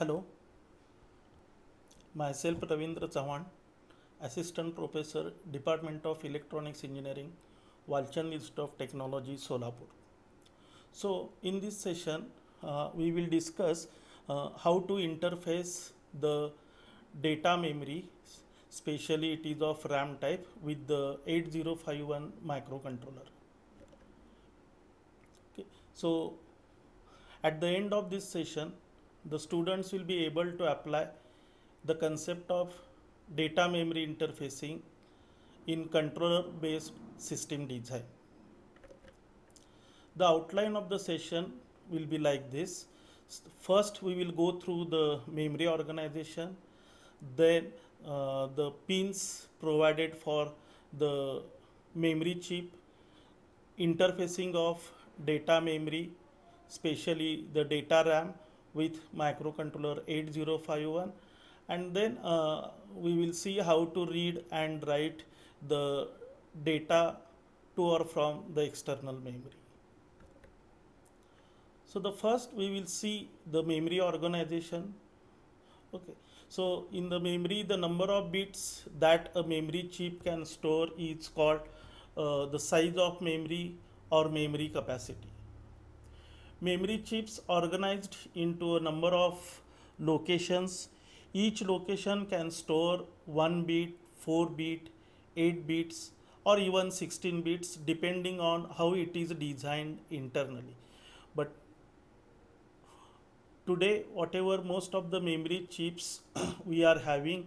Hello, myself Ravindra Chavan, Assistant Professor, Department of Electronics Engineering, Walchan Institute of Technology, Solapur. So, in this session, uh, we will discuss uh, how to interface the data memory, specially it is of RAM type, with the 8051 microcontroller. Okay. So, at the end of this session, the students will be able to apply the concept of data memory interfacing in controller based system design. The outline of the session will be like this. First, we will go through the memory organization, then uh, the pins provided for the memory chip, interfacing of data memory, especially the data RAM, with microcontroller 8051 and then uh, we will see how to read and write the data to or from the external memory. So the first we will see the memory organization. Okay. So in the memory the number of bits that a memory chip can store is called uh, the size of memory or memory capacity memory chips organized into a number of locations. Each location can store 1 bit, 4 bit, 8 bits or even 16 bits depending on how it is designed internally. But today whatever most of the memory chips we are having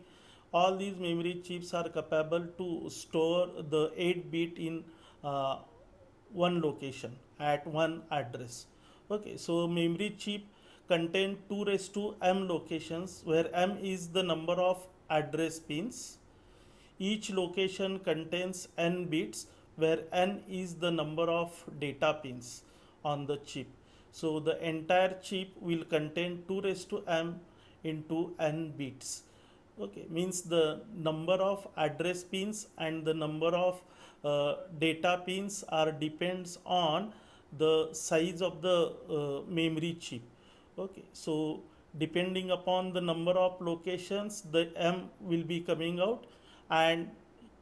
all these memory chips are capable to store the 8 bit in uh, one location at one address okay so memory chip contain 2 raised to m locations where m is the number of address pins each location contains n bits where n is the number of data pins on the chip so the entire chip will contain 2 raised to m into n bits okay means the number of address pins and the number of uh, data pins are depends on the size of the uh, memory chip okay so depending upon the number of locations the m will be coming out and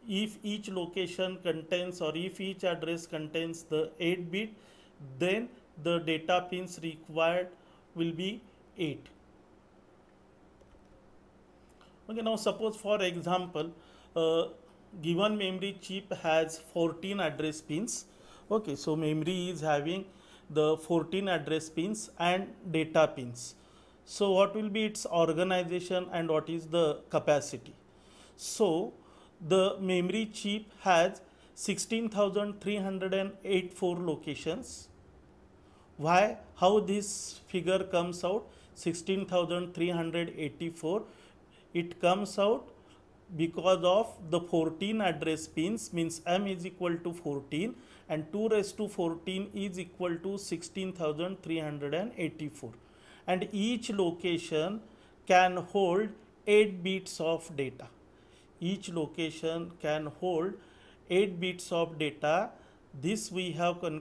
if each location contains or if each address contains the 8 bit then the data pins required will be 8 okay now suppose for example uh, given memory chip has 14 address pins okay so memory is having the 14 address pins and data pins so what will be its organization and what is the capacity so the memory chip has 16384 locations why how this figure comes out 16384 it comes out because of the 14 address pins means m is equal to 14 and 2 raised to 14 is equal to 16384 and each location can hold 8 bits of data each location can hold 8 bits of data this we have uh,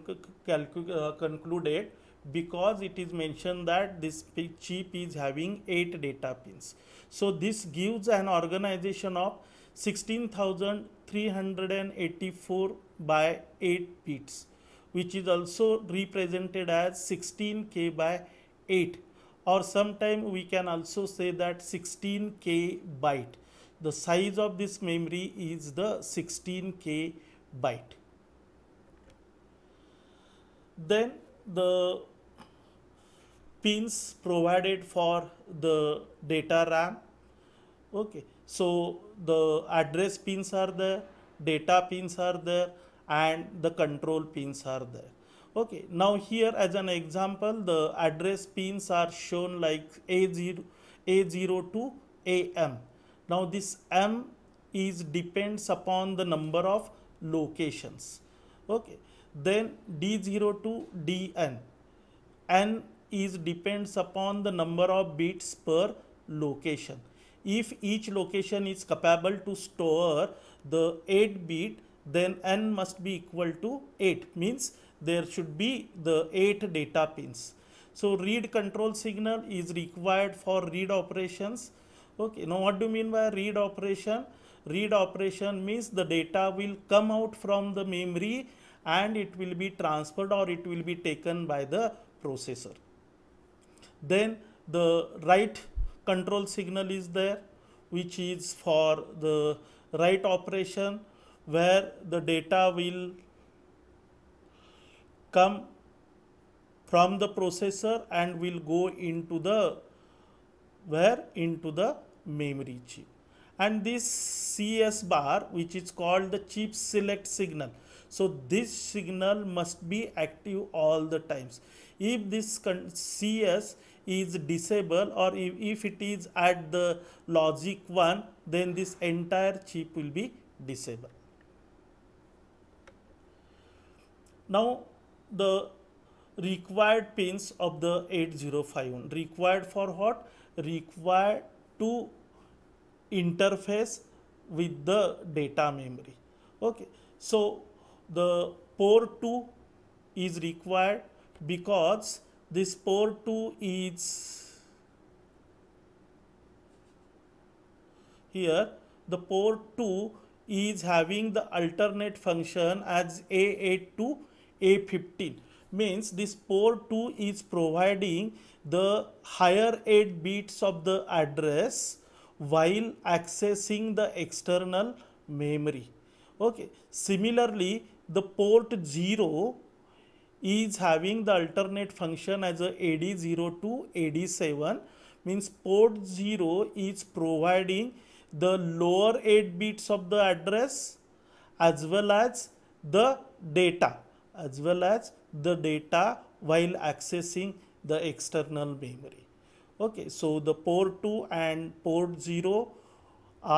concluded because it is mentioned that this chip is having 8 data pins so this gives an organization of 16384 by 8 bits which is also represented as 16k by 8 or sometimes we can also say that 16k byte the size of this memory is the 16k byte then the pins provided for the data ram okay so the address pins are there data pins are there and the control pins are there okay now here as an example the address pins are shown like a0 a0 to am now this m is depends upon the number of locations okay then d0 to dn n is depends upon the number of bits per location if each location is capable to store the 8 bit then n must be equal to 8 means there should be the 8 data pins. So read control signal is required for read operations. Okay, now what do you mean by read operation? Read operation means the data will come out from the memory and it will be transferred or it will be taken by the processor. Then the write control signal is there which is for the write operation where the data will come from the processor and will go into the where into the memory chip and this cs bar which is called the chip select signal so this signal must be active all the times if this cs is disabled or if, if it is at the logic 1 then this entire chip will be disabled Now the required pins of the 8051 required for what? Required to interface with the data memory. Okay. So the port 2 is required because this port 2 is here the port 2 is having the alternate function as A8 to a15 means this port 2 is providing the higher 8 bits of the address while accessing the external memory okay similarly the port 0 is having the alternate function as a AD0 to AD7 means port 0 is providing the lower 8 bits of the address as well as the data as well as the data while accessing the external memory okay so the port 2 and port 0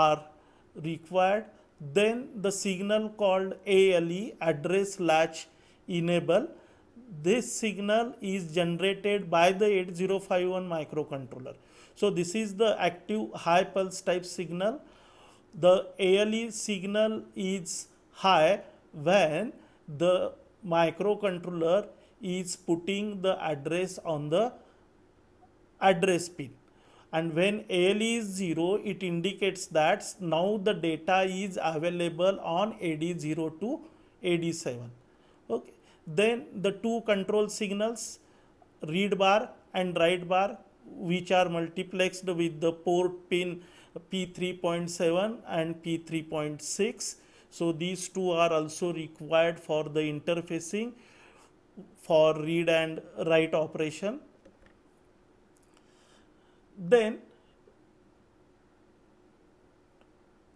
are required then the signal called ALE address latch enable this signal is generated by the 8051 microcontroller so this is the active high pulse type signal the ALE signal is high when the microcontroller is putting the address on the address pin and when ALE is 0 it indicates that now the data is available on AD0 to AD7 okay then the two control signals read bar and write bar which are multiplexed with the port pin P3.7 and P3.6 so these two are also required for the interfacing for read and write operation. Then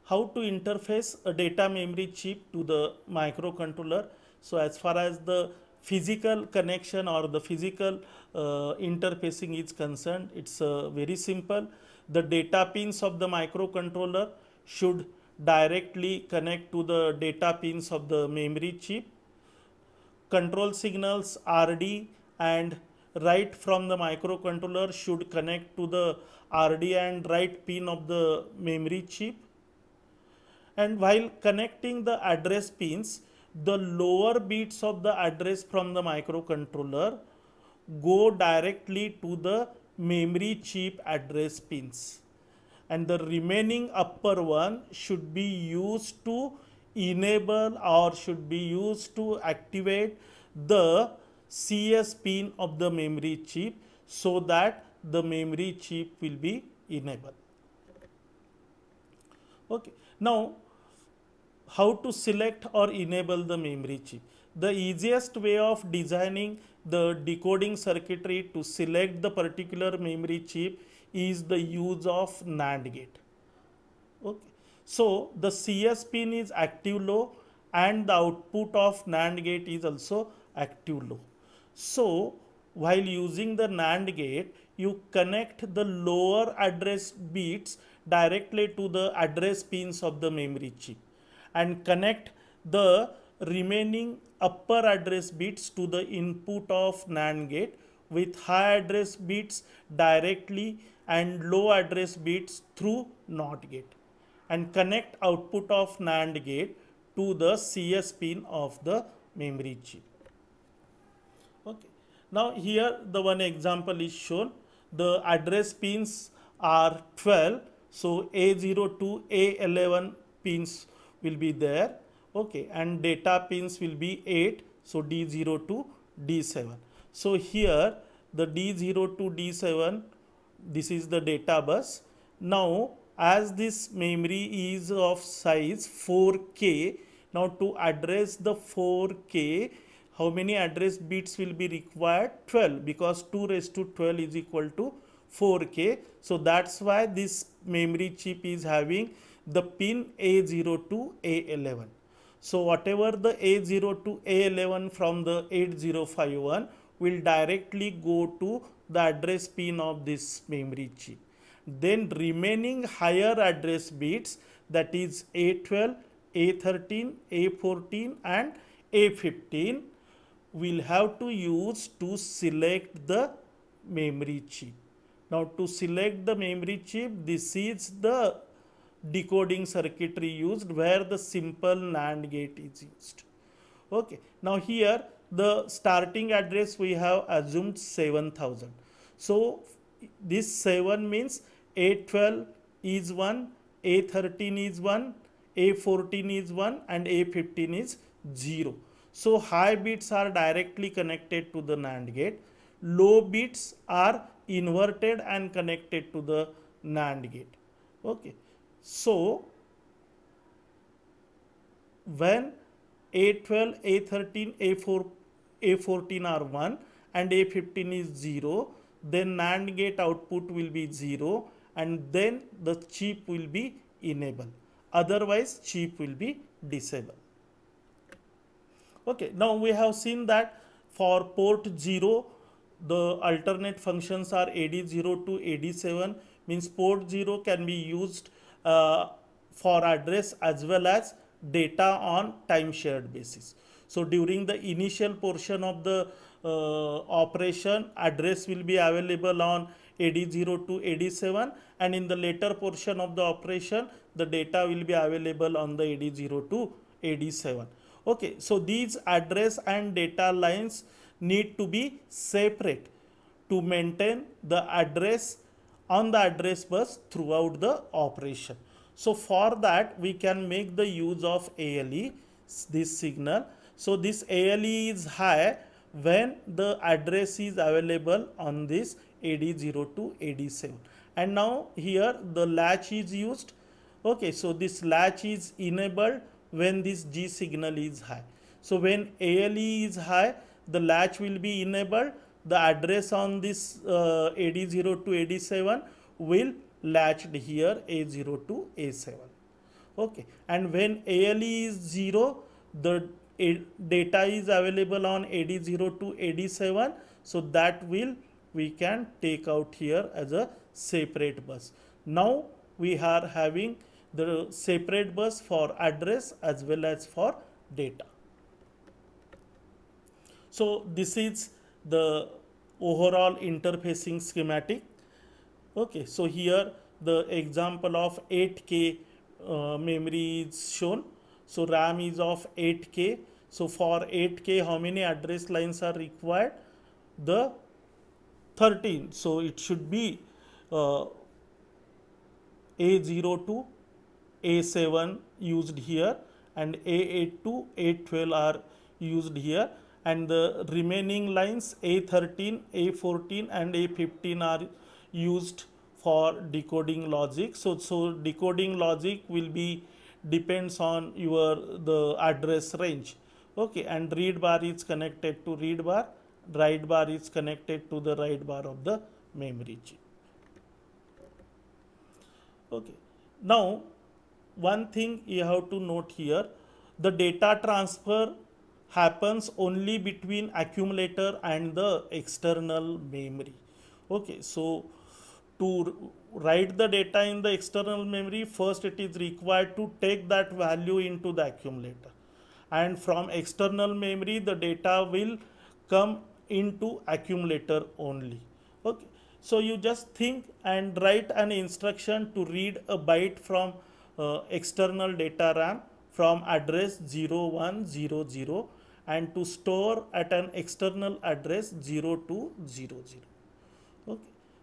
how to interface a data memory chip to the microcontroller. So as far as the physical connection or the physical uh, interfacing is concerned, it's uh, very simple. The data pins of the microcontroller should directly connect to the data pins of the memory chip. Control signals RD and write from the microcontroller should connect to the RD and write pin of the memory chip. And while connecting the address pins, the lower bits of the address from the microcontroller go directly to the memory chip address pins and the remaining upper one should be used to enable or should be used to activate the CS pin of the memory chip so that the memory chip will be enabled. Okay. Now, how to select or enable the memory chip? The easiest way of designing the decoding circuitry to select the particular memory chip is the use of NAND gate. Okay. So the CS pin is active low and the output of NAND gate is also active low. So while using the NAND gate, you connect the lower address bits directly to the address pins of the memory chip and connect the remaining upper address bits to the input of NAND gate with high address bits directly and low address bits through NOT gate and connect output of NAND gate to the CS pin of the memory chip. Okay. Now here the one example is shown. The address pins are 12. So A0 to A11 pins will be there. Okay. And data pins will be 8. So D0 to D7. So here the D0 to D7 this is the data bus. Now as this memory is of size 4K, now to address the 4K, how many address bits will be required? 12 because 2 raised to 12 is equal to 4K. So that's why this memory chip is having the pin A0 to A11. So whatever the A0 to A11 from the 8051 will directly go to the address pin of this memory chip. Then remaining higher address bits that is A12, A13, A14 and A15 will have to use to select the memory chip. Now to select the memory chip, this is the decoding circuitry used where the simple NAND gate is used. Okay. Now here the starting address we have assumed 7000 so this 7 means a12 is 1 a13 is 1 a14 is 1 and a15 is 0 so high bits are directly connected to the nand gate low bits are inverted and connected to the nand gate okay so when a12 a13 a4 a14 are 1 and A15 is 0 then NAND gate output will be 0 and then the chip will be enabled otherwise chip will be disabled. Okay, now we have seen that for port 0 the alternate functions are AD0 to AD7 means port 0 can be used uh, for address as well as data on time shared basis. So during the initial portion of the uh, operation, address will be available on AD0 to AD7 and in the later portion of the operation, the data will be available on the AD0 to AD7. Okay, so these address and data lines need to be separate to maintain the address on the address bus throughout the operation. So for that we can make the use of ALE, this signal so this ALE is high when the address is available on this AD0 to AD7. And now here the latch is used. Okay, so this latch is enabled when this G signal is high. So when ALE is high, the latch will be enabled. The address on this uh, AD0 to AD7 will latched here A0 to A7. Okay, and when ALE is 0, the data is available on AD0 to AD7 so that will we can take out here as a separate bus. Now we are having the separate bus for address as well as for data. So this is the overall interfacing schematic. Okay, so here the example of 8K uh, memory is shown. So RAM is of 8K. So for 8K, how many address lines are required? The 13. So it should be uh, A0 to A7 used here and A8 to A12 are used here and the remaining lines A13, A14 and A15 are used for decoding logic. So, so decoding logic will be depends on your the address range okay and read bar is connected to read bar write bar is connected to the write bar of the memory chip okay now one thing you have to note here the data transfer happens only between accumulator and the external memory okay so to write the data in the external memory, first it is required to take that value into the accumulator. And from external memory, the data will come into accumulator only. Okay. So you just think and write an instruction to read a byte from uh, external data RAM from address 0100 and to store at an external address 0200.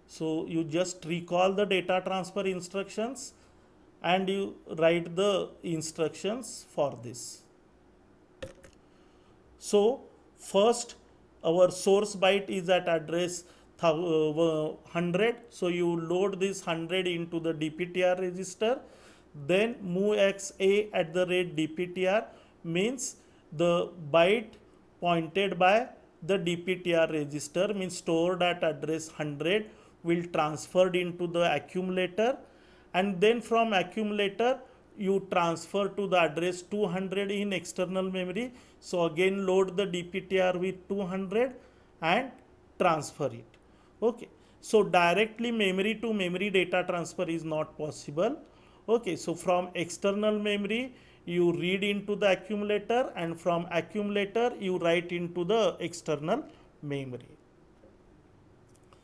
So you just recall the data transfer instructions and you write the instructions for this. So first our source byte is at address 100 uh, so you load this 100 into the dptr register then movex at the rate dptr means the byte pointed by the dptr register means stored at address 100 will transferred into the accumulator and then from accumulator you transfer to the address 200 in external memory so again load the dptr with 200 and transfer it okay so directly memory to memory data transfer is not possible okay so from external memory you read into the accumulator and from accumulator you write into the external memory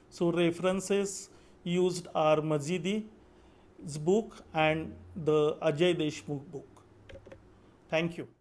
so references used are Majidi's book and the Ajay Deshmukh book. Thank you.